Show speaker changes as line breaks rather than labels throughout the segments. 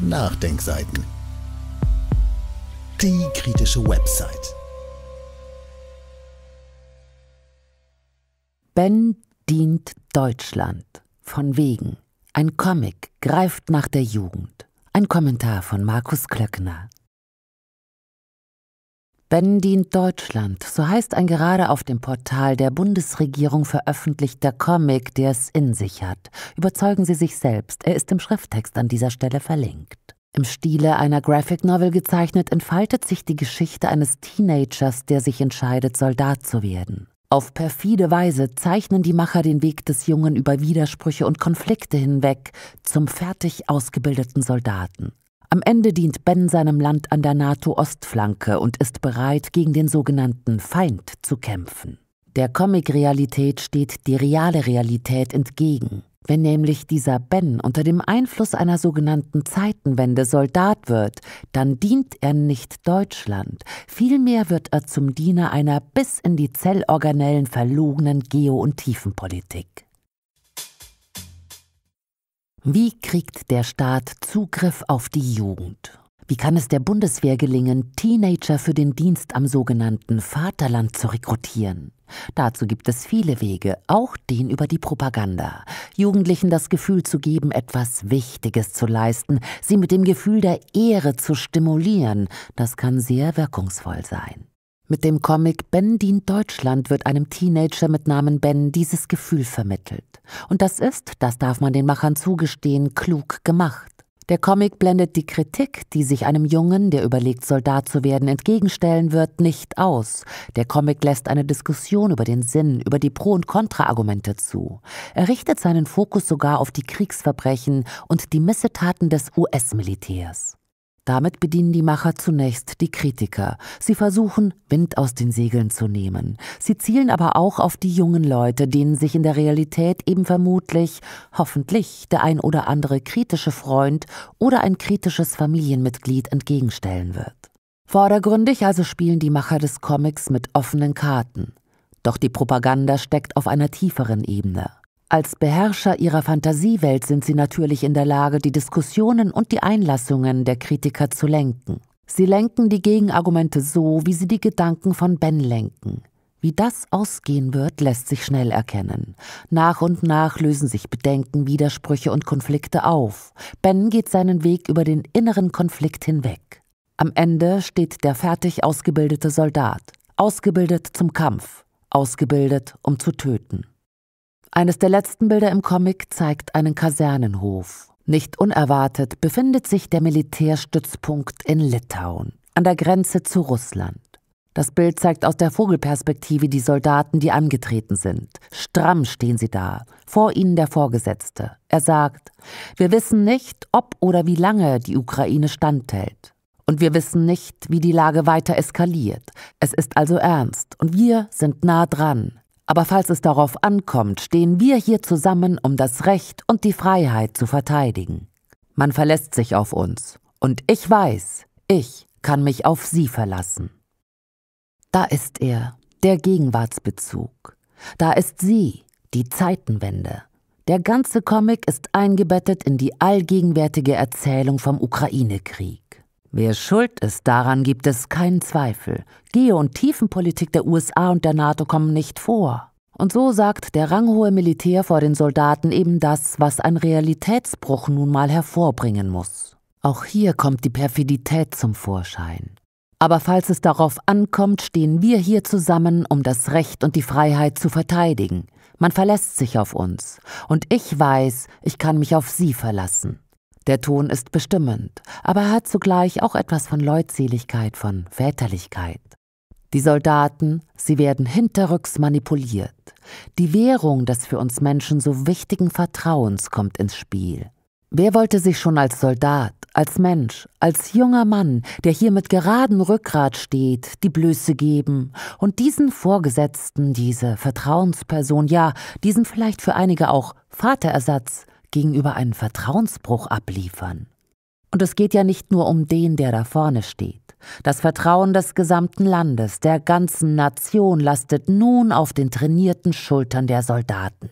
Nachdenkseiten. Die kritische Website. Ben dient Deutschland. Von wegen. Ein Comic greift nach der Jugend. Ein Kommentar von Markus Klöckner. Ben dient Deutschland, so heißt ein gerade auf dem Portal der Bundesregierung veröffentlichter Comic, der es in sich hat. Überzeugen Sie sich selbst, er ist im Schrifttext an dieser Stelle verlinkt. Im Stile einer Graphic Novel gezeichnet, entfaltet sich die Geschichte eines Teenagers, der sich entscheidet, Soldat zu werden. Auf perfide Weise zeichnen die Macher den Weg des Jungen über Widersprüche und Konflikte hinweg zum fertig ausgebildeten Soldaten. Am Ende dient Ben seinem Land an der NATO-Ostflanke und ist bereit, gegen den sogenannten Feind zu kämpfen. Der Comic-Realität steht die reale Realität entgegen. Wenn nämlich dieser Ben unter dem Einfluss einer sogenannten Zeitenwende Soldat wird, dann dient er nicht Deutschland, vielmehr wird er zum Diener einer bis in die Zellorganellen verlogenen Geo- und Tiefenpolitik. Wie kriegt der Staat Zugriff auf die Jugend? Wie kann es der Bundeswehr gelingen, Teenager für den Dienst am sogenannten Vaterland zu rekrutieren? Dazu gibt es viele Wege, auch den über die Propaganda. Jugendlichen das Gefühl zu geben, etwas Wichtiges zu leisten, sie mit dem Gefühl der Ehre zu stimulieren, das kann sehr wirkungsvoll sein. Mit dem Comic Ben dient Deutschland wird einem Teenager mit Namen Ben dieses Gefühl vermittelt. Und das ist, das darf man den Machern zugestehen, klug gemacht. Der Comic blendet die Kritik, die sich einem Jungen, der überlegt, Soldat zu werden, entgegenstellen wird, nicht aus. Der Comic lässt eine Diskussion über den Sinn, über die Pro- und Kontraargumente zu. Er richtet seinen Fokus sogar auf die Kriegsverbrechen und die Missetaten des US-Militärs. Damit bedienen die Macher zunächst die Kritiker. Sie versuchen, Wind aus den Segeln zu nehmen. Sie zielen aber auch auf die jungen Leute, denen sich in der Realität eben vermutlich, hoffentlich, der ein oder andere kritische Freund oder ein kritisches Familienmitglied entgegenstellen wird. Vordergründig also spielen die Macher des Comics mit offenen Karten. Doch die Propaganda steckt auf einer tieferen Ebene. Als Beherrscher ihrer Fantasiewelt sind sie natürlich in der Lage, die Diskussionen und die Einlassungen der Kritiker zu lenken. Sie lenken die Gegenargumente so, wie sie die Gedanken von Ben lenken. Wie das ausgehen wird, lässt sich schnell erkennen. Nach und nach lösen sich Bedenken, Widersprüche und Konflikte auf. Ben geht seinen Weg über den inneren Konflikt hinweg. Am Ende steht der fertig ausgebildete Soldat, ausgebildet zum Kampf, ausgebildet, um zu töten. Eines der letzten Bilder im Comic zeigt einen Kasernenhof. Nicht unerwartet befindet sich der Militärstützpunkt in Litauen, an der Grenze zu Russland. Das Bild zeigt aus der Vogelperspektive die Soldaten, die angetreten sind. Stramm stehen sie da, vor ihnen der Vorgesetzte. Er sagt, wir wissen nicht, ob oder wie lange die Ukraine standhält. Und wir wissen nicht, wie die Lage weiter eskaliert. Es ist also ernst und wir sind nah dran. Aber falls es darauf ankommt, stehen wir hier zusammen, um das Recht und die Freiheit zu verteidigen. Man verlässt sich auf uns. Und ich weiß, ich kann mich auf Sie verlassen. Da ist er, der Gegenwartsbezug. Da ist sie, die Zeitenwende. Der ganze Comic ist eingebettet in die allgegenwärtige Erzählung vom Ukraine-Krieg. Wer schuld ist, daran gibt es keinen Zweifel. Geo- und Tiefenpolitik der USA und der NATO kommen nicht vor. Und so sagt der ranghohe Militär vor den Soldaten eben das, was ein Realitätsbruch nun mal hervorbringen muss. Auch hier kommt die Perfidität zum Vorschein. Aber falls es darauf ankommt, stehen wir hier zusammen, um das Recht und die Freiheit zu verteidigen. Man verlässt sich auf uns. Und ich weiß, ich kann mich auf Sie verlassen. Der Ton ist bestimmend, aber hat zugleich auch etwas von Leutseligkeit, von Väterlichkeit. Die Soldaten, sie werden hinterrücks manipuliert. Die Währung des für uns Menschen so wichtigen Vertrauens kommt ins Spiel. Wer wollte sich schon als Soldat, als Mensch, als junger Mann, der hier mit geradem Rückgrat steht, die Blöße geben und diesen Vorgesetzten, diese Vertrauensperson, ja, diesen vielleicht für einige auch Vaterersatz, gegenüber einen Vertrauensbruch abliefern. Und es geht ja nicht nur um den, der da vorne steht. Das Vertrauen des gesamten Landes, der ganzen Nation lastet nun auf den trainierten Schultern der Soldaten.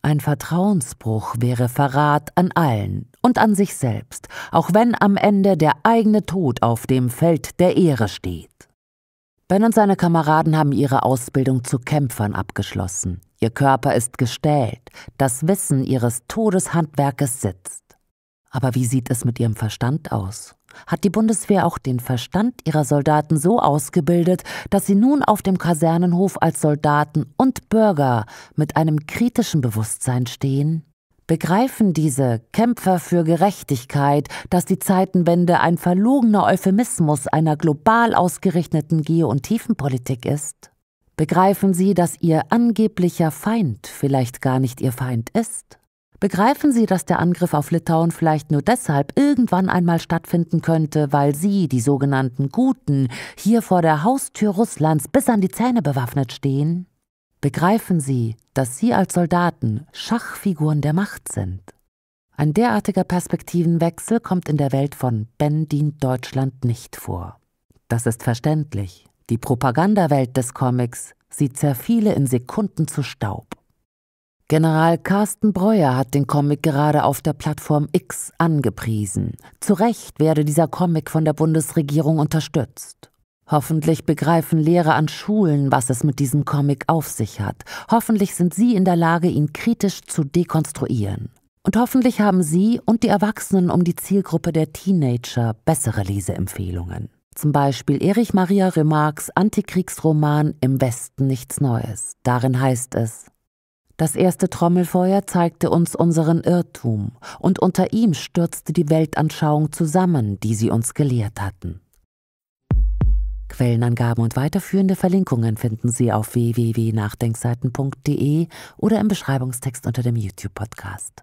Ein Vertrauensbruch wäre Verrat an allen und an sich selbst, auch wenn am Ende der eigene Tod auf dem Feld der Ehre steht. Ben und seine Kameraden haben ihre Ausbildung zu Kämpfern abgeschlossen. Ihr Körper ist gestellt, das Wissen ihres Todeshandwerkes sitzt. Aber wie sieht es mit ihrem Verstand aus? Hat die Bundeswehr auch den Verstand ihrer Soldaten so ausgebildet, dass sie nun auf dem Kasernenhof als Soldaten und Bürger mit einem kritischen Bewusstsein stehen? Begreifen diese Kämpfer für Gerechtigkeit, dass die Zeitenwende ein verlogener Euphemismus einer global ausgerichteten Geo- und Tiefenpolitik ist? Begreifen Sie, dass Ihr angeblicher Feind vielleicht gar nicht Ihr Feind ist? Begreifen Sie, dass der Angriff auf Litauen vielleicht nur deshalb irgendwann einmal stattfinden könnte, weil Sie, die sogenannten Guten, hier vor der Haustür Russlands bis an die Zähne bewaffnet stehen? Begreifen Sie, dass Sie als Soldaten Schachfiguren der Macht sind? Ein derartiger Perspektivenwechsel kommt in der Welt von Ben dient Deutschland nicht vor. Das ist verständlich. Die Propagandawelt des Comics, sie zerfiele in Sekunden zu Staub. General Carsten Breuer hat den Comic gerade auf der Plattform X angepriesen. Zu Recht werde dieser Comic von der Bundesregierung unterstützt. Hoffentlich begreifen Lehrer an Schulen, was es mit diesem Comic auf sich hat. Hoffentlich sind sie in der Lage, ihn kritisch zu dekonstruieren. Und hoffentlich haben Sie und die Erwachsenen um die Zielgruppe der Teenager bessere Leseempfehlungen. Zum Beispiel Erich Maria Remarques Antikriegsroman Im Westen nichts Neues. Darin heißt es, das erste Trommelfeuer zeigte uns unseren Irrtum, und unter ihm stürzte die Weltanschauung zusammen, die sie uns gelehrt hatten. Quellenangaben und weiterführende Verlinkungen finden Sie auf www.nachdenkseiten.de oder im Beschreibungstext unter dem YouTube-Podcast.